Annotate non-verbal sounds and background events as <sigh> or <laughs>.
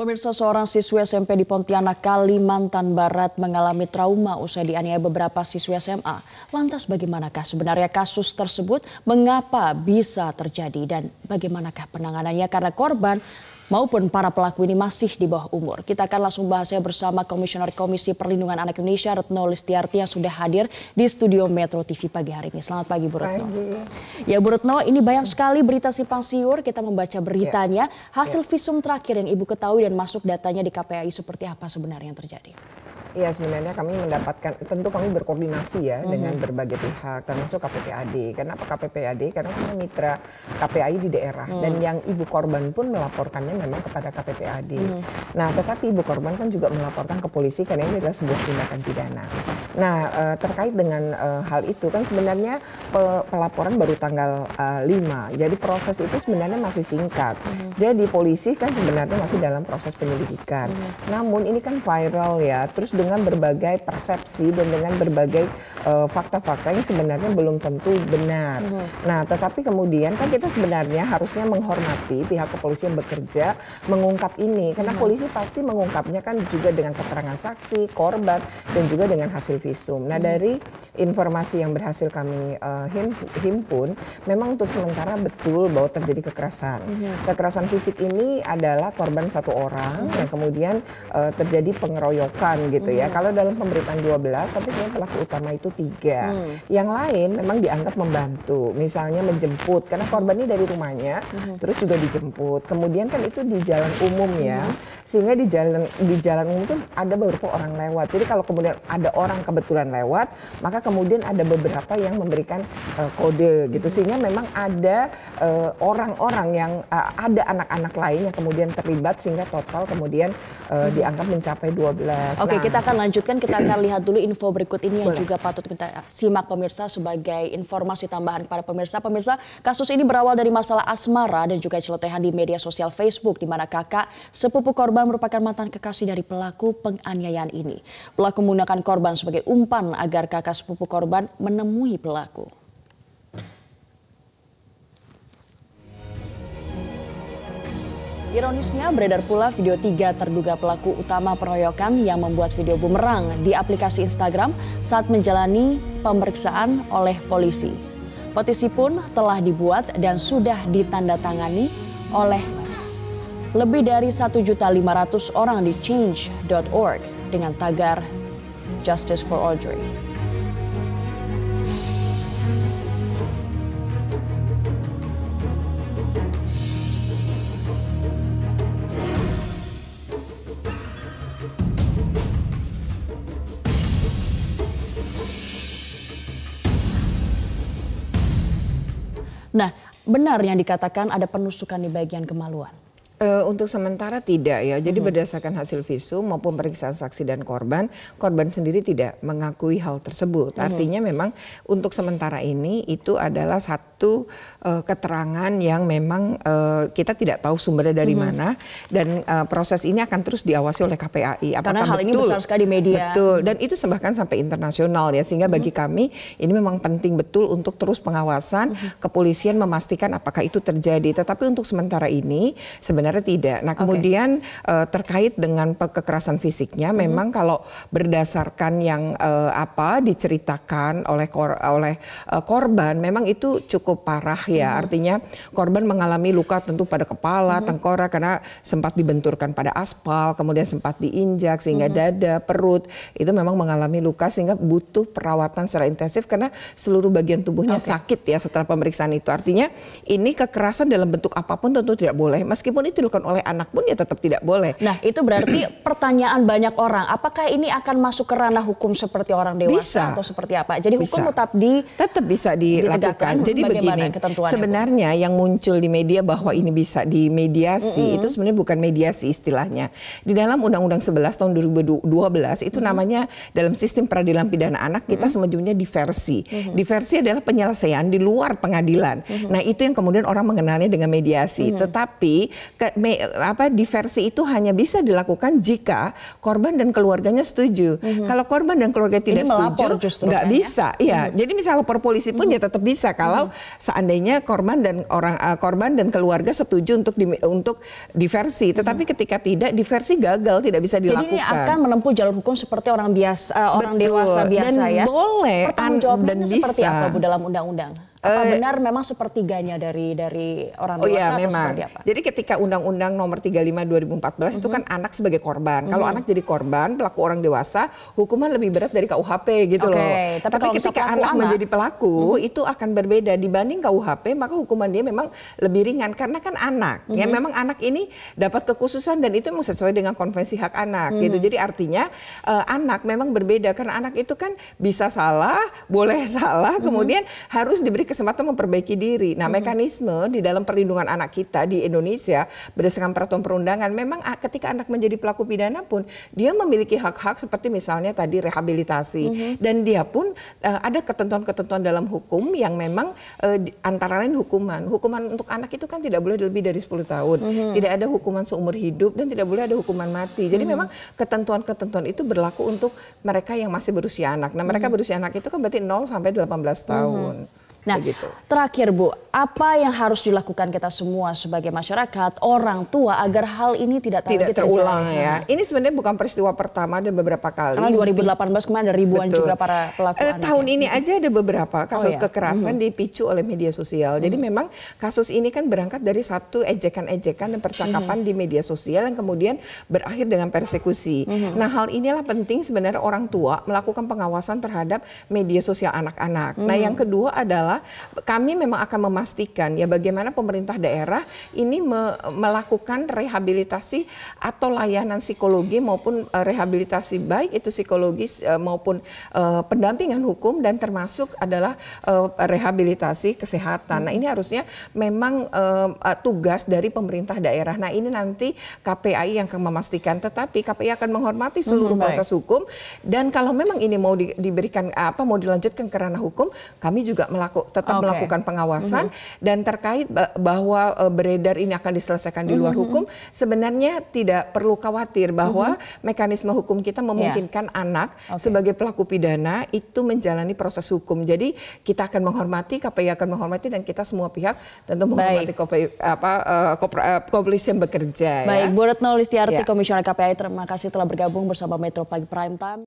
Pemirsa seorang siswa SMP di Pontianak, Kalimantan Barat mengalami trauma usai dianiaya beberapa siswa SMA. Lantas bagaimanakah sebenarnya kasus tersebut, mengapa bisa terjadi dan bagaimanakah penanganannya karena korban maupun para pelaku ini masih di bawah umur. Kita akan langsung bahasnya bersama Komisioner Komisi Perlindungan Anak Indonesia Retno Listiarti yang sudah hadir di studio Metro TV pagi hari ini. Selamat pagi Bu Retno. Pagi. Ya Bu Retno, ini banyak sekali berita simpang siur. Kita membaca beritanya. Ya. Hasil visum terakhir yang Ibu ketahui dan masuk datanya di KPAI seperti apa sebenarnya yang terjadi? Iya sebenarnya kami mendapatkan tentu kami berkoordinasi ya mm -hmm. dengan berbagai pihak termasuk KPPAD. Kenapa KPPAD? Karena kami mitra KPAI di daerah mm. dan yang ibu korban pun melaporkannya memang kepada KPPAD. Mm. Nah tetapi ibu korban kan juga melaporkan ke polisi karena ini adalah sebuah tindakan pidana. Nah, eh, terkait dengan eh, hal itu kan sebenarnya pelaporan baru tanggal uh, eh, 5. Jadi proses itu sebenarnya masih singkat. Hmm. Jadi polisi kan sebenarnya masih dalam proses penyelidikan. Hmm. Namun ini kan viral ya. Terus dengan berbagai persepsi dan dengan berbagai fakta-fakta uh, yang sebenarnya belum tentu benar. Hmm. Nah, tetapi kemudian kan kita sebenarnya harusnya menghormati pihak kepolisian bekerja mengungkap ini karena polisi pasti mengungkapnya kan juga dengan keterangan saksi, korban dan juga dengan hasil video visum. Nah hmm. dari informasi yang berhasil kami uh, himpun, memang untuk sementara betul bahwa terjadi kekerasan. Iya. Kekerasan fisik ini adalah korban satu orang hmm. yang kemudian uh, terjadi pengeroyokan gitu ya. Hmm. Kalau dalam pemberitaan 12, tapi sebenarnya pelaku utama itu tiga. Yang lain memang dianggap membantu, misalnya menjemput karena korban ini dari rumahnya, terus juga dijemput. Kemudian kan itu di jalan umum ya, sehingga di jalan di jalan umum itu ada beberapa orang lewat. Jadi kalau kemudian ada orang kebetulan lewat, maka kemudian ada beberapa yang memberikan uh, kode gitu mm-hmm. sehingga memang ada eh, orang-orang uh, yang uh, ada anak-anak lain yang kemudian terlibat sehingga total kemudian uh, dianggap mencapai 12. Oke, nah, kita akan lanjutkan kita akan <clears throat> lihat dulu info berikut ini yang juga patut kita simak pemirsa sebagai informasi tambahan kepada pemirsa. Pemirsa, kasus ini berawal dari masalah asmara dan juga celotehan di media sosial Facebook di mana kakak sepupu korban merupakan mantan kekasih dari pelaku penganiayaan ini. Pelaku menggunakan korban sebagai sebagai umpan agar kakak sepupu korban menemui pelaku. Ironisnya, beredar pula video tiga terduga pelaku utama peroyokan yang membuat video bumerang di aplikasi Instagram saat menjalani pemeriksaan oleh polisi. Petisi pun telah dibuat dan sudah ditandatangani oleh lebih dari 1.500 orang di change.org dengan tagar justice for Audrey. Nah, benar yang dikatakan ada penusukan di bagian kemaluan. Uh, untuk sementara tidak ya. Jadi uh mm-hmm. -huh. berdasarkan hasil visum maupun pemeriksaan saksi dan korban, korban sendiri tidak mengakui hal tersebut. Uh mm-hmm. -huh. Artinya memang untuk sementara ini itu adalah satu uh, keterangan yang memang uh, kita tidak tahu sumbernya dari uh mm-hmm. -huh. mana dan uh, proses ini akan terus diawasi oleh KPAI. Apakah Karena hal betul? ini besar sekali di media. Betul. Dan itu bahkan sampai internasional ya. Sehingga bagi -huh. bagi kami ini memang penting betul untuk terus pengawasan uh -huh. kepolisian memastikan apakah itu terjadi. Tetapi untuk sementara ini sebenarnya sebenarnya tidak. Nah kemudian okay. uh, eh, terkait dengan kekerasan fisiknya, hmm. memang kalau berdasarkan yang uh, apa diceritakan oleh kor oleh uh, korban, memang itu cukup parah ya. Hmm. Artinya korban mengalami luka tentu pada kepala, hmm. tengkorak karena sempat dibenturkan pada aspal, kemudian sempat diinjak sehingga hmm. dada, perut itu memang mengalami luka sehingga butuh perawatan secara intensif karena seluruh bagian tubuhnya okay. sakit ya setelah pemeriksaan itu. Artinya ini kekerasan dalam bentuk apapun tentu tidak boleh meskipun itu dilakukan oleh anak pun ya tetap tidak boleh. Nah itu berarti <clears throat> pertanyaan banyak orang, apakah ini akan masuk ke ranah hukum seperti orang dewasa bisa. atau seperti apa? Jadi hukum bisa. tetap di tetap bisa dilakukan. Jadi begini, sebenarnya itu? yang muncul di media bahwa ini bisa dimediasi mm -hmm. itu sebenarnya bukan mediasi istilahnya. Di dalam Undang-Undang 11 tahun 2012 itu mm -hmm. namanya dalam sistem peradilan pidana anak kita mm -hmm. semujungnya diversi. Mm -hmm. Diversi adalah penyelesaian di luar pengadilan. Mm -hmm. Nah itu yang kemudian orang mengenalnya dengan mediasi. Mm -hmm. Tetapi ke, me, apa diversi itu hanya bisa dilakukan jika korban dan keluarganya setuju. Mm -hmm. Kalau korban dan keluarga tidak Ini setuju, nggak kan ya? bisa. Iya, mm -hmm. jadi misalnya lapor polisi pun mm -hmm. ya mhm. tetap bisa kalau mm -hmm. seandainya korban dan orang uh, korban dan keluarga setuju untuk di, untuk diversi. Tetapi mm -hmm. ketika tidak, diversi gagal, tidak bisa dilakukan. Jadi ini akan menempuh jalur hukum seperti orang biasa, uh, orang dewasa biasa dan ya. Boleh, dan boleh dan bisa. Seperti apa bu dalam undang-undang? Apa uh, benar memang sepertiganya dari dari orang dewasa oh iya, atau memang. seperti apa? Jadi ketika Undang-Undang Nomor 35 2014 mm -hmm. itu mm-hmm. kan anak sebagai korban. Mm -hmm. Kalau mm-hmm. anak jadi korban, pelaku orang dewasa, hukuman lebih berat dari KUHP gitu okay. loh. Tapi, Tapi ketika anak, anak menjadi pelaku, mm -hmm. itu akan berbeda dibanding KUHP, maka hukuman dia memang lebih ringan karena kan anak. Mm -hmm. Ya mm-hmm. memang anak ini dapat kekhususan dan itu memang sesuai dengan konvensi hak anak mm -hmm. gitu. Jadi artinya uh, anak memang berbeda karena anak itu kan bisa salah, boleh <laughs> salah, mm -hmm. kemudian harus diberi kesempatan memperbaiki diri. Nah, mm-hmm. mekanisme di dalam perlindungan anak kita di Indonesia berdasarkan peraturan perundangan memang ah, ketika anak menjadi pelaku pidana pun dia memiliki hak-hak seperti misalnya tadi rehabilitasi -hmm. dan dia pun uh, ada ketentuan-ketentuan dalam hukum yang memang uh, antara lain hukuman. Hukuman untuk anak itu kan tidak boleh lebih dari 10 tahun. -hmm. Tidak ada hukuman seumur hidup dan tidak boleh ada hukuman mati. Jadi -hmm. memang ketentuan-ketentuan itu berlaku untuk mereka yang masih berusia anak. Nah, mereka -hmm. berusia anak itu kan berarti 0 sampai 18 mm-hmm. tahun. -hmm nah Begitu. terakhir Bu apa yang harus dilakukan kita semua sebagai masyarakat, orang tua agar hal ini tidak tidak terulang ya. Ini sebenarnya bukan peristiwa pertama dan beberapa kali. Karena 2018 kemarin ada ribuan Betul. juga para pelaku. Eh, tahun ya. ini aja ada beberapa kasus oh, iya. kekerasan hmm. dipicu oleh media sosial. Jadi mhm. memang kasus ini kan berangkat dari satu ejekan-ejekan dan percakapan hmm. di media sosial yang kemudian berakhir dengan persekusi. Hmm. Nah hal inilah penting sebenarnya orang tua melakukan pengawasan terhadap media sosial anak-anak. Hmm. Nah mhm. yang kedua adalah kami memang akan memastikan memastikan ya bagaimana pemerintah daerah ini me melakukan rehabilitasi atau layanan psikologi maupun uh, rehabilitasi baik itu psikologis uh, maupun uh, pendampingan hukum dan termasuk adalah uh, rehabilitasi kesehatan. Hmm. Nah, ini harusnya memang uh, tugas dari pemerintah daerah. Nah, ini nanti KPAI yang akan memastikan tetapi KPAI akan menghormati hmm, seluruh hmm, proses hukum dan kalau memang ini mau di, diberikan apa mau dilanjutkan ke hukum, kami juga melaku, tetap okay. melakukan pengawasan hmm dan terkait bahwa e, beredar ini akan diselesaikan di luar mhm. hukum sebenarnya tidak perlu khawatir bahwa mhm. mekanisme hukum kita memungkinkan yeah. anak okay. sebagai pelaku pidana itu menjalani proses hukum jadi kita akan menghormati KPI akan menghormati dan kita semua pihak tentu menghormati KPI apa uh, e, yang e, bekerja ya. baik ya. Bu Retno Listiarti yeah. Komisioner KPI terima kasih telah bergabung bersama Metro Pagi Prime Time